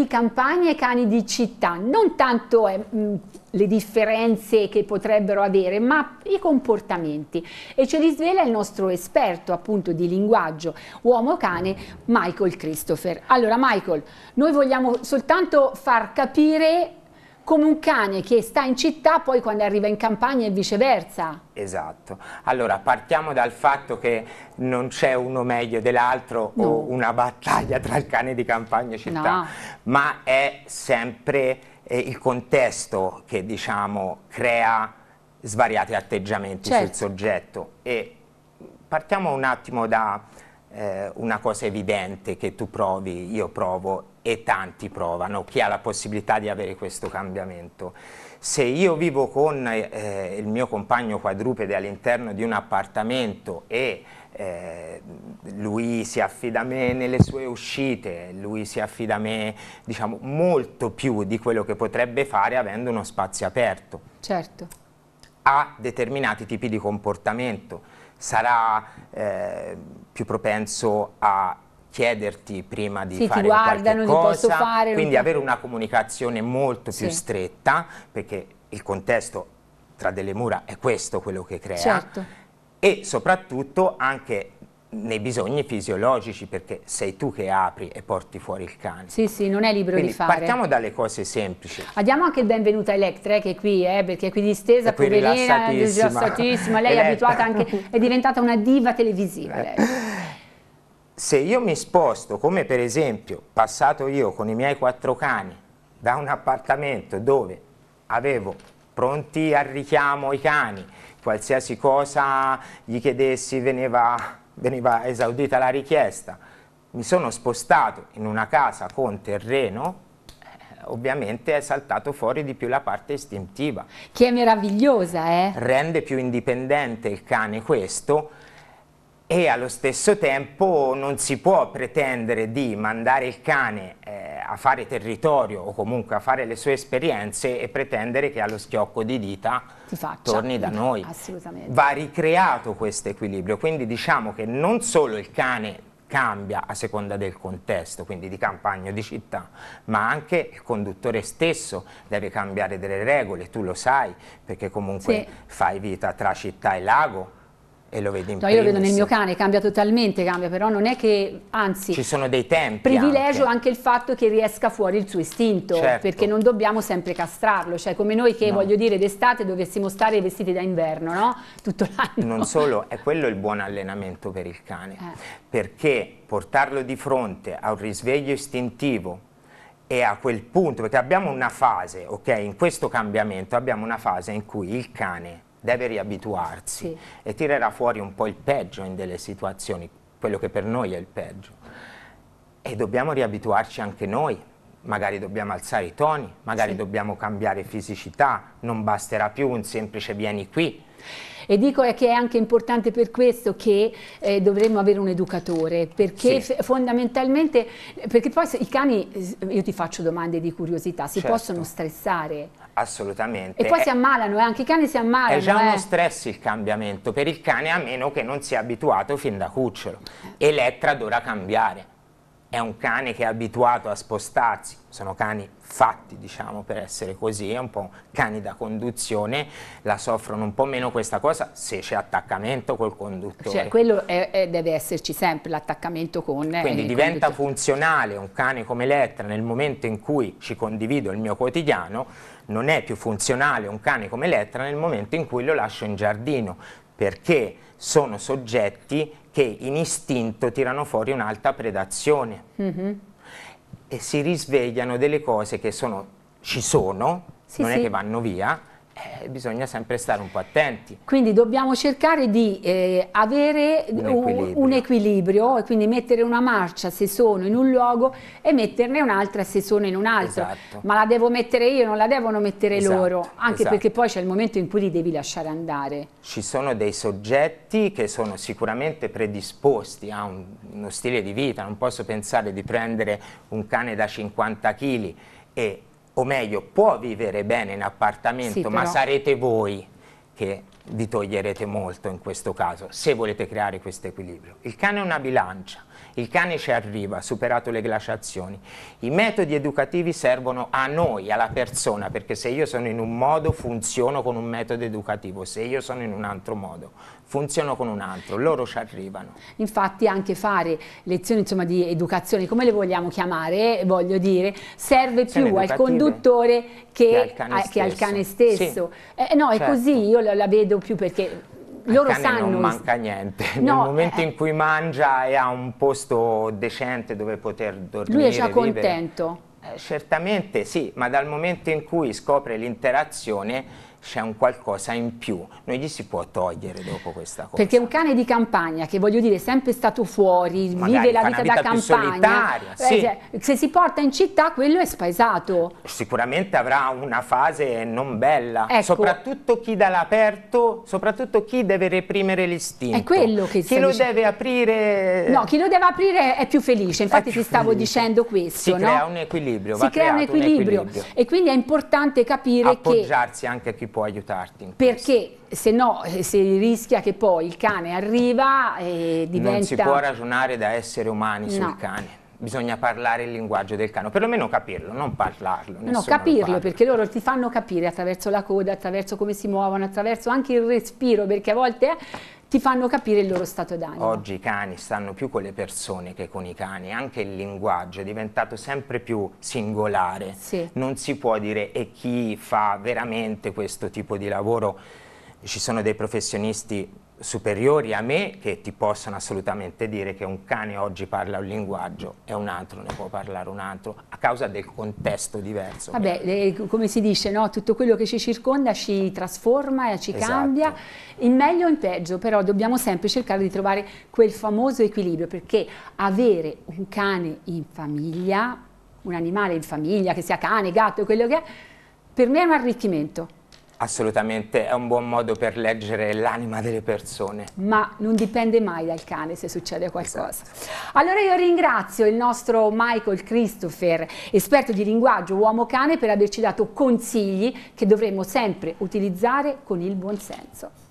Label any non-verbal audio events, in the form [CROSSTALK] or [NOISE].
di campagna e cani di città, non tanto eh, le differenze che potrebbero avere, ma i comportamenti. E ce li svela il nostro esperto appunto di linguaggio uomo-cane, Michael Christopher. Allora Michael, noi vogliamo soltanto far capire come un cane che sta in città poi quando arriva in campagna e viceversa. Esatto. Allora, partiamo dal fatto che non c'è uno meglio dell'altro no. o una battaglia tra il cane di campagna e città, no. ma è sempre eh, il contesto che, diciamo, crea svariati atteggiamenti certo. sul soggetto. E partiamo un attimo da eh, una cosa evidente che tu provi, io provo e tanti provano, chi ha la possibilità di avere questo cambiamento. Se io vivo con eh, il mio compagno quadrupede all'interno di un appartamento e eh, lui si affida a me nelle sue uscite, lui si affida a me diciamo, molto più di quello che potrebbe fare avendo uno spazio aperto. Certo. Ha determinati tipi di comportamento. Sarà... Eh, più propenso a chiederti prima di sì, fare guardano, cosa, fare, quindi posso... avere una comunicazione molto più sì. stretta, perché il contesto tra delle mura è questo quello che crea, certo. e soprattutto anche nei bisogni fisiologici perché sei tu che apri e porti fuori il cane. Sì, sì, non è libero Quindi di fare. Partiamo dalle cose semplici. Diamo anche il benvenuto a Electra eh, che è qui, eh, perché è qui distesa, è qui poverina, rilassatissima. rilassatissima. Lei è [LAUGHS] abituata anche, è diventata una diva televisiva. [LAUGHS] Lei se io mi sposto, come per esempio passato io con i miei quattro cani da un appartamento dove avevo pronti al richiamo i cani, qualsiasi cosa gli chiedessi veniva, veniva esaudita la richiesta, mi sono spostato in una casa con terreno eh, ovviamente è saltato fuori di più la parte istintiva. Che è meravigliosa, eh? Rende più indipendente il cane questo e allo stesso tempo non si può pretendere di mandare il cane eh, a fare territorio o comunque a fare le sue esperienze e pretendere che allo schiocco di dita torni da noi. Assolutamente. Va ricreato questo equilibrio, quindi diciamo che non solo il cane cambia a seconda del contesto, quindi di campagna o di città, ma anche il conduttore stesso deve cambiare delle regole, tu lo sai, perché comunque sì. fai vita tra città e lago, e lo vedi in no, io lo vedo nel mio cane, cambia totalmente, cambia, però non è che, anzi... Ci sono dei tempi Privilegio anche, anche il fatto che riesca fuori il suo istinto, certo. perché non dobbiamo sempre castrarlo, cioè come noi che, no. voglio dire, d'estate dovessimo stare vestiti da inverno, no? [LAUGHS] Tutto l'anno. Non solo, è quello il buon allenamento per il cane, eh. perché portarlo di fronte a un risveglio istintivo e a quel punto, perché abbiamo una fase, ok, in questo cambiamento abbiamo una fase in cui il cane deve riabituarsi sì. e tirerà fuori un po' il peggio in delle situazioni, quello che per noi è il peggio. E dobbiamo riabituarci anche noi, magari dobbiamo alzare i toni, magari sì. dobbiamo cambiare fisicità, non basterà più un semplice vieni qui, e dico che è anche importante per questo che eh, dovremmo avere un educatore, perché sì. fondamentalmente, eh, perché poi i cani, io ti faccio domande di curiosità, si certo. possono stressare assolutamente. E poi è, eh, si ammalano, eh? anche i cani si ammalano. È già eh? uno stress il cambiamento per il cane a meno che non sia abituato fin da cucciolo. Elettra eh. dovrà cambiare. È un cane che è abituato a spostarsi, sono cani fatti diciamo per essere così, è un po' cani da conduzione, la soffrono un po' meno questa cosa se c'è attaccamento col conduttore. Cioè quello è, è, deve esserci sempre l'attaccamento con eh, Quindi eh, diventa conduttore. funzionale un cane come Elettra nel momento in cui ci condivido il mio quotidiano, non è più funzionale un cane come Elettra nel momento in cui lo lascio in giardino, perché sono soggetti che in istinto tirano fuori un'alta predazione mm -hmm. e si risvegliano delle cose che sono, ci sono, sì, non sì. è che vanno via, eh, bisogna sempre stare un po' attenti. Quindi dobbiamo cercare di eh, avere un equilibrio. un equilibrio. e quindi mettere una marcia se sono in un luogo e metterne un'altra se sono in un altro. Esatto. Ma la devo mettere io, non la devono mettere esatto, loro, anche esatto. perché poi c'è il momento in cui li devi lasciare andare. Ci sono dei soggetti che sono sicuramente predisposti a un, uno stile di vita, non posso pensare di prendere un cane da 50 kg e o meglio può vivere bene in appartamento sì, ma sarete voi che vi toglierete molto in questo caso, se volete creare questo equilibrio. Il cane è una bilancia, il cane ci arriva, ha superato le glaciazioni. I metodi educativi servono a noi, alla persona, perché se io sono in un modo funziono con un metodo educativo, se io sono in un altro modo funziono con un altro, loro ci arrivano. Infatti anche fare lezioni insomma, di educazione, come le vogliamo chiamare, voglio dire, serve più al conduttore che, che, al, cane a, che al cane stesso. Sì. Eh, no, certo. è così, io la, la vedo proprio più perché loro sanno... non manca niente, [LAUGHS] no, nel momento eh, in cui mangia e ha un posto decente dove poter dormire, Lui è già contento. Eh, certamente sì, ma dal momento in cui scopre l'interazione c'è un qualcosa in più, non gli si può togliere dopo questa cosa. Perché un cane di campagna che voglio dire è sempre stato fuori, Magari vive la vita, vita da campagna, eh, sì. cioè, se si porta in città quello è spaesato. Sicuramente avrà una fase non bella, ecco. soprattutto chi dà l'aperto, soprattutto chi deve reprimere l'istinto. È quello che Chi lo dicendo. deve aprire... No, chi lo deve aprire è più felice, infatti più ti stavo felice. dicendo questo. Si no? crea un equilibrio. Si crea un equilibrio. un equilibrio. e quindi è importante capire Appoggiarsi che... Appoggiarsi anche a chi può aiutarti. Perché se no eh, si rischia che poi il cane arriva e eh, diventa... Non si può ragionare da esseri umani no. sul cane bisogna parlare il linguaggio del cane, perlomeno capirlo, non parlarlo. No, capirlo, parla. perché loro ti fanno capire attraverso la coda, attraverso come si muovono, attraverso anche il respiro, perché a volte eh, ti fanno capire il loro stato d'animo. Oggi i cani stanno più con le persone che con i cani, anche il linguaggio è diventato sempre più singolare, sì. non si può dire e chi fa veramente questo tipo di lavoro, ci sono dei professionisti superiori a me che ti possono assolutamente dire che un cane oggi parla un linguaggio e un altro ne può parlare un altro a causa del contesto diverso. Vabbè, eh, come si dice, no? tutto quello che ci circonda ci trasforma e ci esatto. cambia in meglio o in peggio, però dobbiamo sempre cercare di trovare quel famoso equilibrio perché avere un cane in famiglia, un animale in famiglia, che sia cane, gatto, quello che è, per me è un arricchimento Assolutamente, è un buon modo per leggere l'anima delle persone. Ma non dipende mai dal cane se succede qualcosa. Esatto. Allora io ringrazio il nostro Michael Christopher, esperto di linguaggio uomo-cane, per averci dato consigli che dovremmo sempre utilizzare con il buon senso.